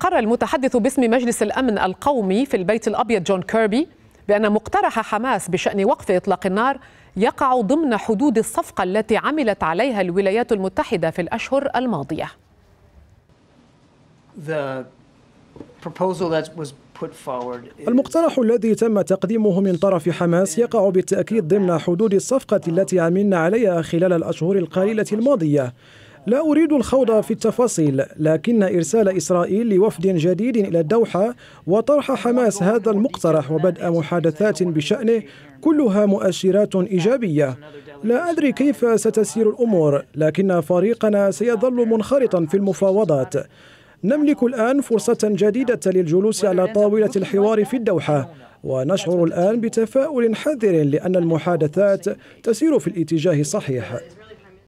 قرر المتحدث باسم مجلس الأمن القومي في البيت الأبيض جون كيربي بأن مقترح حماس بشأن وقف إطلاق النار يقع ضمن حدود الصفقة التي عملت عليها الولايات المتحدة في الأشهر الماضية. المقترح الذي تم تقديمه من طرف حماس يقع بالتأكيد ضمن حدود الصفقة التي عملنا عليها خلال الأشهر القليلة الماضية لا أريد الخوض في التفاصيل لكن إرسال إسرائيل لوفد جديد إلى الدوحة وطرح حماس هذا المقترح وبدء محادثات بشأنه كلها مؤشرات إيجابية لا أدري كيف ستسير الأمور لكن فريقنا سيظل منخرطا في المفاوضات نملك الآن فرصة جديدة للجلوس على طاولة الحوار في الدوحة ونشعر الآن بتفاؤل حذر لأن المحادثات تسير في الاتجاه الصحيح